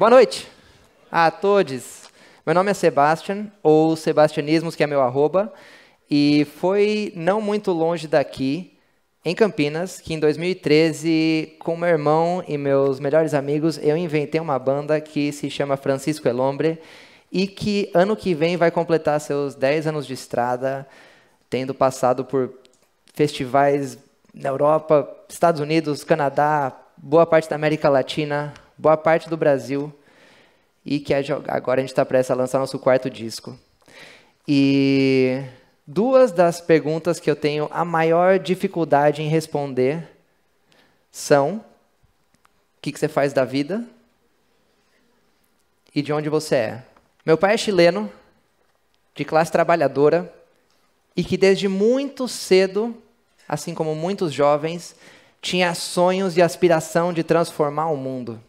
Boa noite a todos. Meu nome é Sebastian, ou Sebastianismos, que é meu arroba, e foi não muito longe daqui, em Campinas, que em 2013, com meu irmão e meus melhores amigos, eu inventei uma banda que se chama Francisco Elombre, e que ano que vem vai completar seus 10 anos de estrada, tendo passado por festivais na Europa, Estados Unidos, Canadá, boa parte da América Latina, boa parte do Brasil, e que agora a gente está prestes a lançar nosso quarto disco. E duas das perguntas que eu tenho a maior dificuldade em responder são: o que, que você faz da vida? E de onde você é? Meu pai é chileno, de classe trabalhadora, e que desde muito cedo, assim como muitos jovens, tinha sonhos e aspiração de transformar o mundo.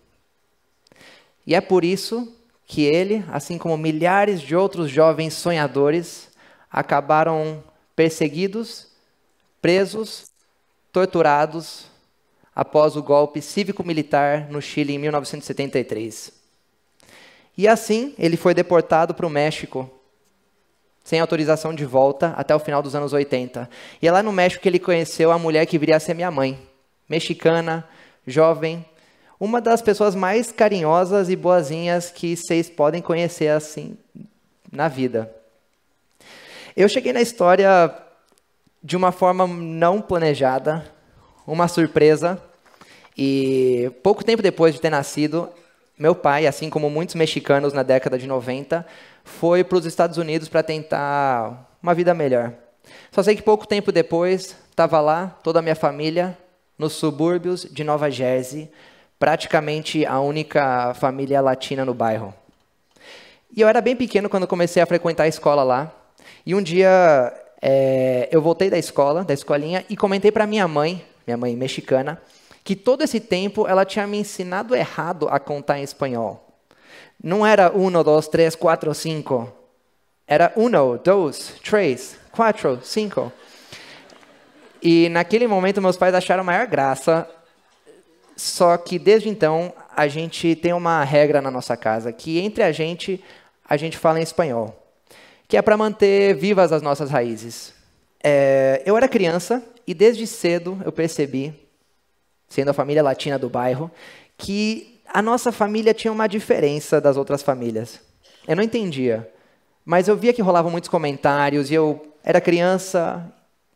E é por isso que ele, assim como milhares de outros jovens sonhadores, acabaram perseguidos, presos, torturados após o golpe cívico-militar no Chile em 1973. E assim, ele foi deportado para o México, sem autorização de volta, até o final dos anos 80. E é lá no México que ele conheceu a mulher que viria a ser minha mãe, mexicana, jovem, uma das pessoas mais carinhosas e boazinhas que vocês podem conhecer assim na vida. Eu cheguei na história de uma forma não planejada, uma surpresa, e pouco tempo depois de ter nascido, meu pai, assim como muitos mexicanos na década de 90, foi para os Estados Unidos para tentar uma vida melhor. Só sei que pouco tempo depois, estava lá toda a minha família nos subúrbios de Nova Jersey, praticamente a única família latina no bairro. E eu era bem pequeno quando comecei a frequentar a escola lá. E um dia é, eu voltei da escola, da escolinha, e comentei para minha mãe, minha mãe mexicana, que todo esse tempo ela tinha me ensinado errado a contar em espanhol. Não era uno, dois, três, quatro, cinco. Era uno, dois, três, quatro, cinco. E naquele momento meus pais acharam maior graça só que desde então a gente tem uma regra na nossa casa que entre a gente a gente fala em espanhol, que é para manter vivas as nossas raízes. É, eu era criança e desde cedo eu percebi, sendo a família latina do bairro, que a nossa família tinha uma diferença das outras famílias. Eu não entendia, mas eu via que rolavam muitos comentários e eu era criança,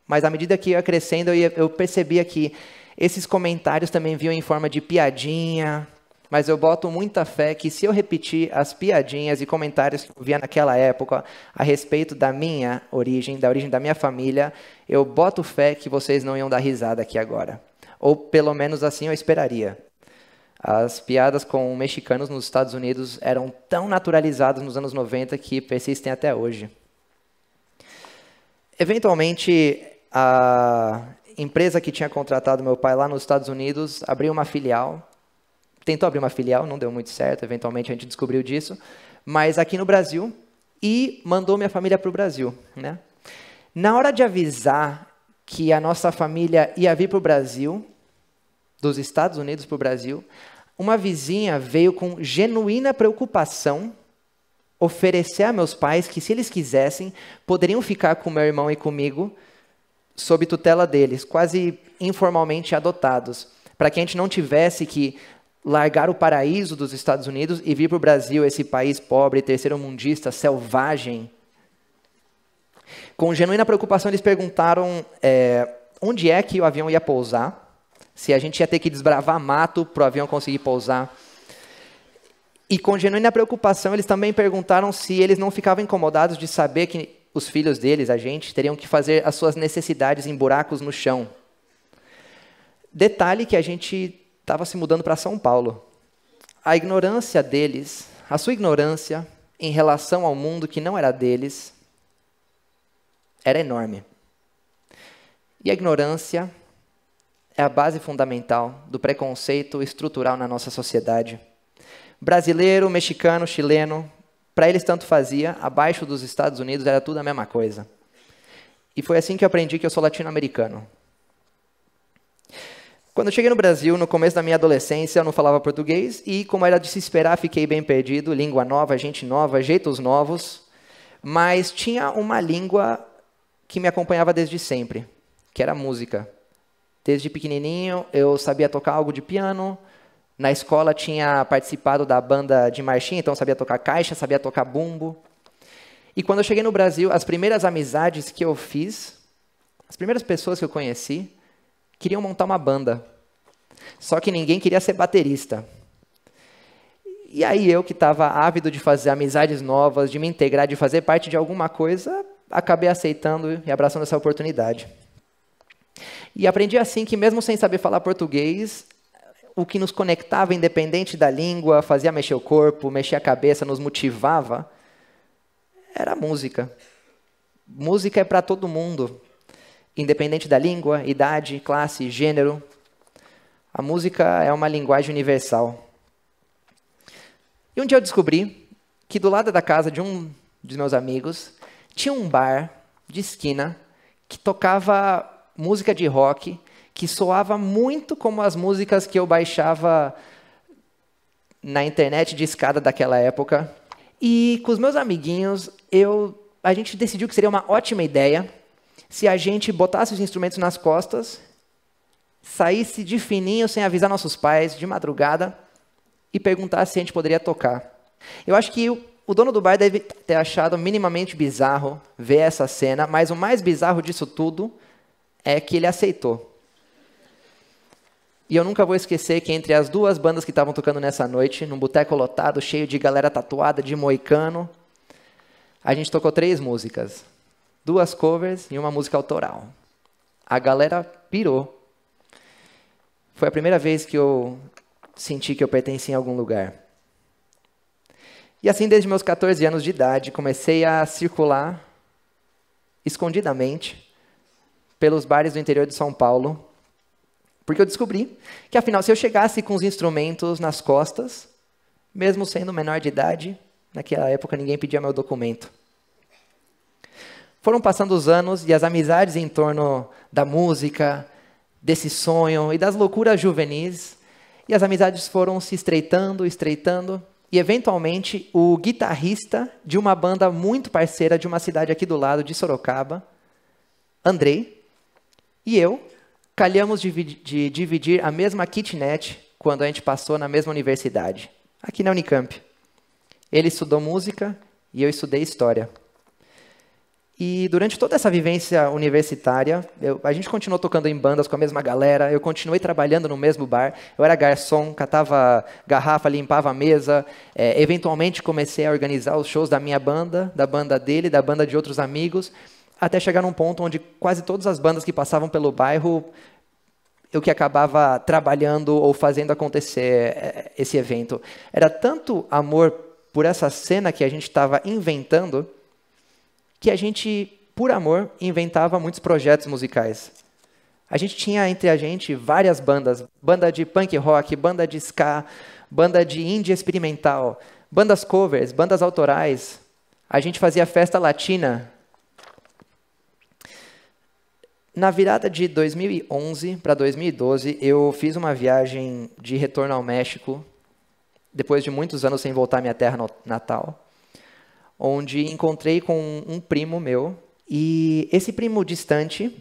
mas à medida que ia crescendo eu, eu percebia que esses comentários também vinham em forma de piadinha, mas eu boto muita fé que se eu repetir as piadinhas e comentários que eu via naquela época a respeito da minha origem, da origem da minha família, eu boto fé que vocês não iam dar risada aqui agora. Ou pelo menos assim eu esperaria. As piadas com mexicanos nos Estados Unidos eram tão naturalizadas nos anos 90 que persistem até hoje. Eventualmente, a empresa que tinha contratado meu pai lá nos Estados Unidos abriu uma filial. Tentou abrir uma filial, não deu muito certo, eventualmente a gente descobriu disso. Mas aqui no Brasil, e mandou minha família para o Brasil. Né? Na hora de avisar que a nossa família ia vir para o Brasil, dos Estados Unidos para o Brasil, uma vizinha veio com genuína preocupação oferecer a meus pais que, se eles quisessem, poderiam ficar com meu irmão e comigo sob tutela deles, quase informalmente adotados, para que a gente não tivesse que largar o paraíso dos Estados Unidos e vir para o Brasil, esse país pobre, terceiro-mundista, selvagem. Com genuína preocupação, eles perguntaram é, onde é que o avião ia pousar, se a gente ia ter que desbravar mato para o avião conseguir pousar. E com genuína preocupação, eles também perguntaram se eles não ficavam incomodados de saber que os filhos deles, a gente, teriam que fazer as suas necessidades em buracos no chão. Detalhe que a gente estava se mudando para São Paulo. A ignorância deles, a sua ignorância em relação ao mundo que não era deles, era enorme. E a ignorância é a base fundamental do preconceito estrutural na nossa sociedade. Brasileiro, mexicano, chileno, para eles, tanto fazia, abaixo dos Estados Unidos era tudo a mesma coisa. E foi assim que eu aprendi que eu sou latino-americano. Quando cheguei no Brasil, no começo da minha adolescência, eu não falava português e, como era de se esperar, fiquei bem perdido. Língua nova, gente nova, jeitos novos. Mas tinha uma língua que me acompanhava desde sempre, que era música. Desde pequenininho, eu sabia tocar algo de piano, na escola tinha participado da banda de marchinha, então sabia tocar caixa, sabia tocar bumbo. E quando eu cheguei no Brasil, as primeiras amizades que eu fiz, as primeiras pessoas que eu conheci, queriam montar uma banda. Só que ninguém queria ser baterista. E aí eu que estava ávido de fazer amizades novas, de me integrar, de fazer parte de alguma coisa, acabei aceitando e abraçando essa oportunidade. E aprendi assim que mesmo sem saber falar português, o que nos conectava independente da língua, fazia mexer o corpo, mexer a cabeça, nos motivava, era a música. Música é para todo mundo, independente da língua, idade, classe, gênero. A música é uma linguagem universal. E um dia eu descobri que do lado da casa de um dos meus amigos tinha um bar de esquina que tocava música de rock que soava muito como as músicas que eu baixava na internet de escada daquela época. E com os meus amiguinhos, eu, a gente decidiu que seria uma ótima ideia se a gente botasse os instrumentos nas costas, saísse de fininho sem avisar nossos pais, de madrugada, e perguntasse se a gente poderia tocar. Eu acho que o, o dono do bar deve ter achado minimamente bizarro ver essa cena, mas o mais bizarro disso tudo é que ele aceitou. E eu nunca vou esquecer que entre as duas bandas que estavam tocando nessa noite, num boteco lotado, cheio de galera tatuada, de moicano, a gente tocou três músicas. Duas covers e uma música autoral. A galera pirou. Foi a primeira vez que eu senti que eu pertencia a algum lugar. E assim, desde meus 14 anos de idade, comecei a circular escondidamente pelos bares do interior de São Paulo porque eu descobri que, afinal, se eu chegasse com os instrumentos nas costas, mesmo sendo menor de idade, naquela época ninguém pedia meu documento. Foram passando os anos e as amizades em torno da música, desse sonho e das loucuras juvenis, e as amizades foram se estreitando, estreitando, e eventualmente o guitarrista de uma banda muito parceira de uma cidade aqui do lado, de Sorocaba, Andrei, e eu Calhamos de, de dividir a mesma kitnet quando a gente passou na mesma universidade, aqui na Unicamp. Ele estudou música e eu estudei história. E durante toda essa vivência universitária, eu, a gente continuou tocando em bandas com a mesma galera, eu continuei trabalhando no mesmo bar, eu era garçom, catava garrafa, limpava a mesa, é, eventualmente comecei a organizar os shows da minha banda, da banda dele, da banda de outros amigos, até chegar num ponto onde quase todas as bandas que passavam pelo bairro eu que acabava trabalhando ou fazendo acontecer eh, esse evento. Era tanto amor por essa cena que a gente estava inventando que a gente, por amor, inventava muitos projetos musicais. A gente tinha entre a gente várias bandas, banda de punk rock, banda de ska, banda de indie experimental, bandas covers, bandas autorais. A gente fazia festa latina, na virada de 2011 para 2012, eu fiz uma viagem de retorno ao México, depois de muitos anos sem voltar à minha terra natal, onde encontrei com um primo meu. E esse primo distante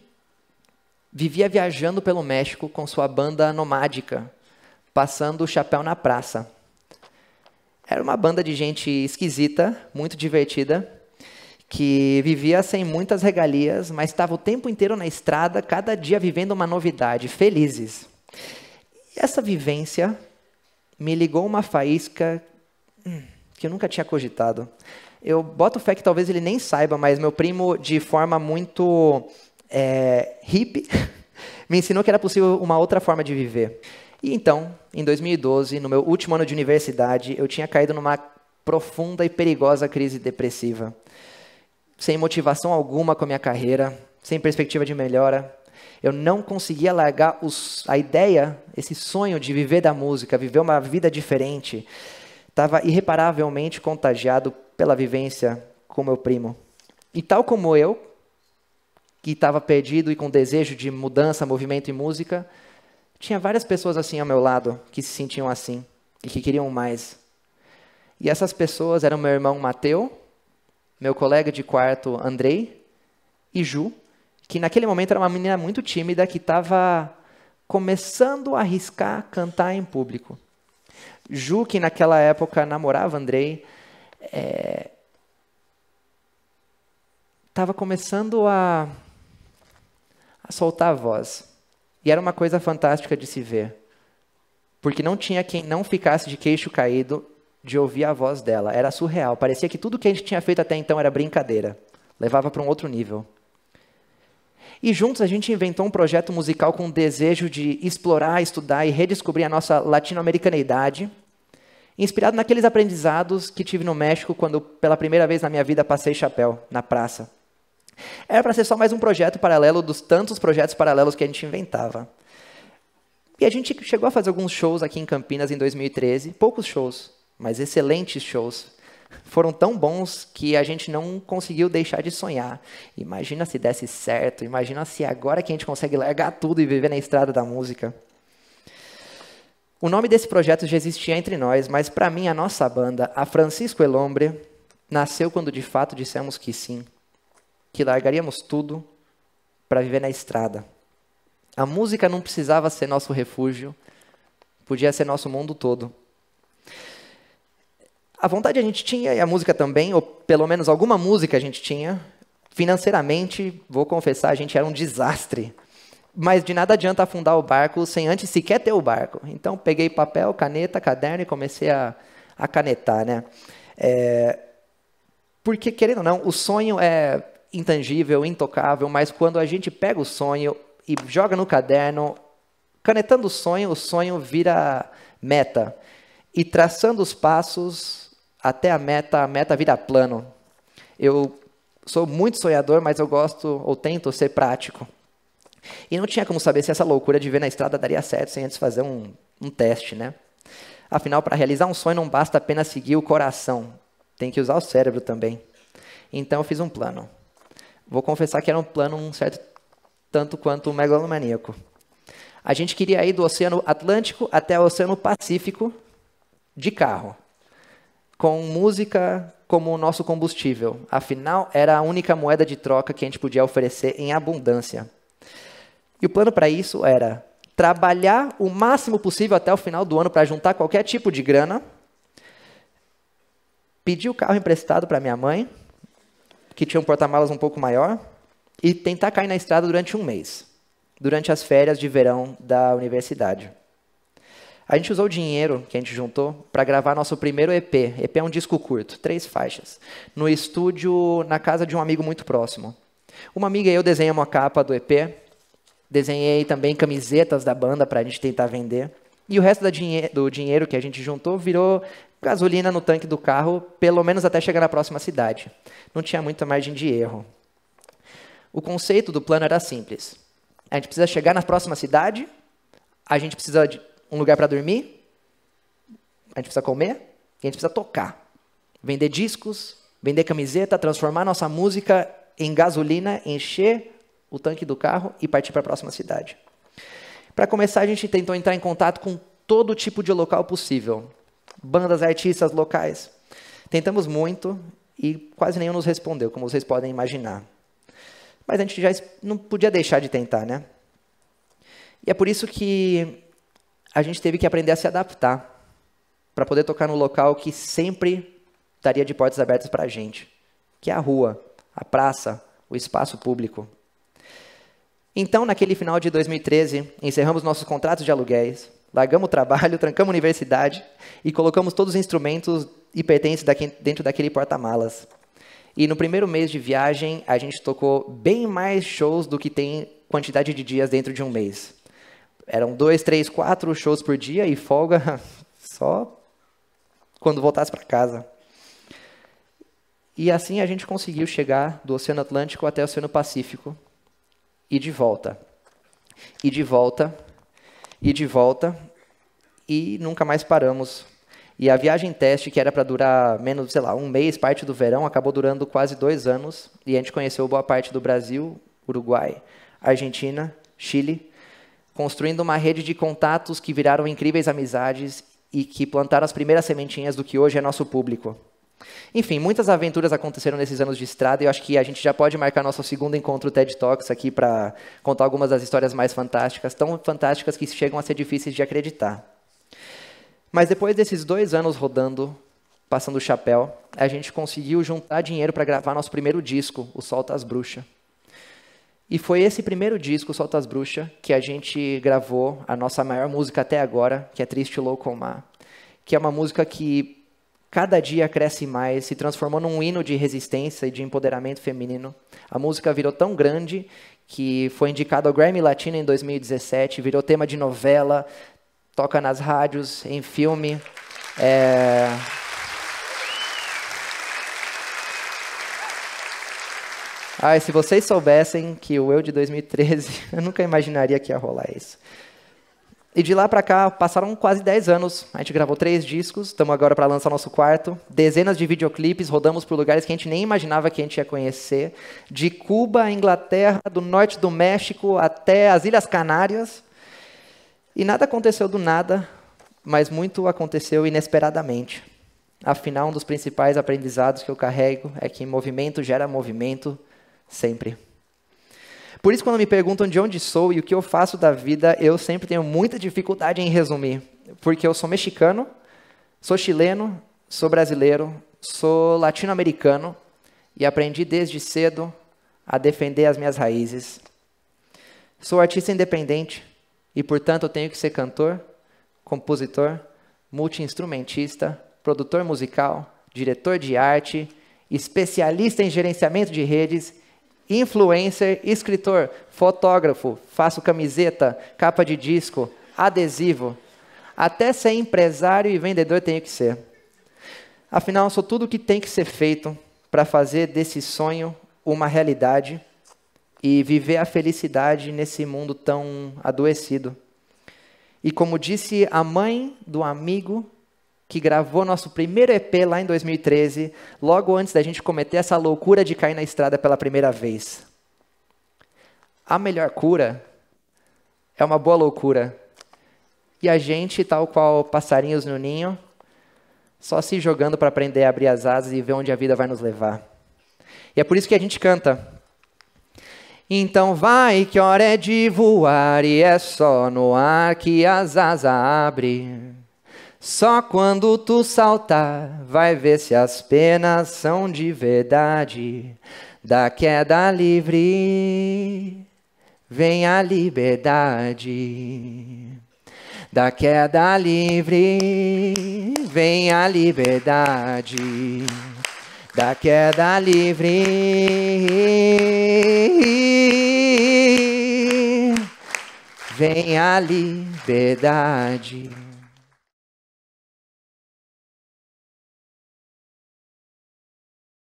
vivia viajando pelo México com sua banda nomádica, passando o chapéu na praça. Era uma banda de gente esquisita, muito divertida, que vivia sem muitas regalias, mas estava o tempo inteiro na estrada, cada dia vivendo uma novidade, felizes. E essa vivência me ligou uma faísca hum, que eu nunca tinha cogitado. Eu boto fé que talvez ele nem saiba, mas meu primo, de forma muito é, hippie, me ensinou que era possível uma outra forma de viver. E então, em 2012, no meu último ano de universidade, eu tinha caído numa profunda e perigosa crise depressiva sem motivação alguma com a minha carreira, sem perspectiva de melhora. Eu não conseguia largar os, a ideia, esse sonho de viver da música, viver uma vida diferente. Estava irreparavelmente contagiado pela vivência com meu primo. E tal como eu, que estava perdido e com desejo de mudança, movimento e música, tinha várias pessoas assim ao meu lado que se sentiam assim e que queriam mais. E essas pessoas eram meu irmão Mateus meu colega de quarto, Andrei, e Ju, que naquele momento era uma menina muito tímida que estava começando a arriscar cantar em público. Ju, que naquela época namorava Andrei, estava é... começando a... a soltar a voz. E era uma coisa fantástica de se ver. Porque não tinha quem não ficasse de queixo caído de ouvir a voz dela. Era surreal. Parecia que tudo que a gente tinha feito até então era brincadeira. Levava para um outro nível. E juntos a gente inventou um projeto musical com o desejo de explorar, estudar e redescobrir a nossa latino-americanidade, inspirado naqueles aprendizados que tive no México quando pela primeira vez na minha vida passei chapéu na praça. Era para ser só mais um projeto paralelo dos tantos projetos paralelos que a gente inventava. E a gente chegou a fazer alguns shows aqui em Campinas em 2013, poucos shows mas excelentes shows. Foram tão bons que a gente não conseguiu deixar de sonhar. Imagina se desse certo, imagina se agora que a gente consegue largar tudo e viver na estrada da música. O nome desse projeto já existia entre nós, mas para mim a nossa banda, a Francisco Elombre, nasceu quando de fato dissemos que sim, que largaríamos tudo para viver na estrada. A música não precisava ser nosso refúgio, podia ser nosso mundo todo. A vontade a gente tinha, e a música também, ou pelo menos alguma música a gente tinha. Financeiramente, vou confessar, a gente era um desastre. Mas de nada adianta afundar o barco sem antes sequer ter o barco. Então, peguei papel, caneta, caderno e comecei a, a canetar, né? É, porque, querendo ou não, o sonho é intangível, intocável, mas quando a gente pega o sonho e joga no caderno, canetando o sonho, o sonho vira meta. E traçando os passos, até a meta, a meta vira plano. Eu sou muito sonhador, mas eu gosto ou tento ser prático. E não tinha como saber se essa loucura de ver na estrada daria certo sem antes fazer um, um teste, né? Afinal, para realizar um sonho não basta apenas seguir o coração, tem que usar o cérebro também. Então eu fiz um plano. Vou confessar que era um plano um certo tanto quanto megalomaníaco. A gente queria ir do Oceano Atlântico até o Oceano Pacífico de carro com música como o nosso combustível. Afinal, era a única moeda de troca que a gente podia oferecer em abundância. E o plano para isso era trabalhar o máximo possível até o final do ano para juntar qualquer tipo de grana, pedir o carro emprestado para minha mãe, que tinha um porta-malas um pouco maior, e tentar cair na estrada durante um mês, durante as férias de verão da universidade. A gente usou o dinheiro que a gente juntou para gravar nosso primeiro EP. EP é um disco curto, três faixas. No estúdio, na casa de um amigo muito próximo. Uma amiga e eu desenhamos a capa do EP. Desenhei também camisetas da banda para a gente tentar vender. E o resto dinhe do dinheiro que a gente juntou virou gasolina no tanque do carro, pelo menos até chegar na próxima cidade. Não tinha muita margem de erro. O conceito do plano era simples. A gente precisa chegar na próxima cidade, a gente precisa um lugar para dormir, a gente precisa comer e a gente precisa tocar. Vender discos, vender camiseta, transformar nossa música em gasolina, encher o tanque do carro e partir para a próxima cidade. Para começar, a gente tentou entrar em contato com todo tipo de local possível. Bandas, artistas locais. Tentamos muito e quase nenhum nos respondeu, como vocês podem imaginar. Mas a gente já não podia deixar de tentar, né? E é por isso que a gente teve que aprender a se adaptar para poder tocar no local que sempre estaria de portas abertas para a gente, que é a rua, a praça, o espaço público. Então, naquele final de 2013, encerramos nossos contratos de aluguéis, largamos o trabalho, trancamos a universidade e colocamos todos os instrumentos e pertences dentro daquele porta-malas. E no primeiro mês de viagem, a gente tocou bem mais shows do que tem quantidade de dias dentro de um mês. Eram dois, três, quatro shows por dia e folga só quando voltasse para casa. E assim a gente conseguiu chegar do Oceano Atlântico até o Oceano Pacífico e de volta. E de volta, e de volta, e nunca mais paramos. E a viagem teste, que era para durar menos, sei lá, um mês, parte do verão, acabou durando quase dois anos. E a gente conheceu boa parte do Brasil, Uruguai, Argentina, Chile, construindo uma rede de contatos que viraram incríveis amizades e que plantaram as primeiras sementinhas do que hoje é nosso público. Enfim, muitas aventuras aconteceram nesses anos de estrada e eu acho que a gente já pode marcar nosso segundo encontro TED Talks aqui para contar algumas das histórias mais fantásticas, tão fantásticas que chegam a ser difíceis de acreditar. Mas depois desses dois anos rodando, passando o chapéu, a gente conseguiu juntar dinheiro para gravar nosso primeiro disco, O Solta as Bruxas. E foi esse primeiro disco, Soltas Bruxa, que a gente gravou a nossa maior música até agora, que é Triste Louco Mar, que é uma música que cada dia cresce mais, se transformou num hino de resistência e de empoderamento feminino. A música virou tão grande que foi indicada ao Grammy Latino em 2017, virou tema de novela, toca nas rádios, em filme. É Ai, se vocês soubessem que o eu de 2013, eu nunca imaginaria que ia rolar isso. E de lá para cá, passaram quase 10 anos. A gente gravou três discos, estamos agora para lançar nosso quarto. Dezenas de videoclipes, rodamos por lugares que a gente nem imaginava que a gente ia conhecer. De Cuba Inglaterra, do norte do México até as Ilhas Canárias. E nada aconteceu do nada, mas muito aconteceu inesperadamente. Afinal, um dos principais aprendizados que eu carrego é que movimento gera movimento, sempre. Por isso, quando me perguntam de onde sou e o que eu faço da vida, eu sempre tenho muita dificuldade em resumir, porque eu sou mexicano, sou chileno, sou brasileiro, sou latino-americano e aprendi desde cedo a defender as minhas raízes. Sou artista independente e, portanto, tenho que ser cantor, compositor, multiinstrumentista, produtor musical, diretor de arte, especialista em gerenciamento de redes influencer, escritor, fotógrafo, faço camiseta, capa de disco, adesivo. Até ser empresário e vendedor tenho que ser. Afinal, sou tudo o que tem que ser feito para fazer desse sonho uma realidade e viver a felicidade nesse mundo tão adoecido. E como disse a mãe do amigo que gravou nosso primeiro EP lá em 2013, logo antes da gente cometer essa loucura de cair na estrada pela primeira vez. A melhor cura é uma boa loucura. E a gente, tal qual passarinhos no ninho, só se jogando para aprender a abrir as asas e ver onde a vida vai nos levar. E é por isso que a gente canta. Então vai que hora é de voar e é só no ar que as asas abrem. Só quando tu saltar, vai ver se as penas são de verdade. Da queda livre, vem a liberdade. Da queda livre, vem a liberdade. Da queda livre, vem a liberdade.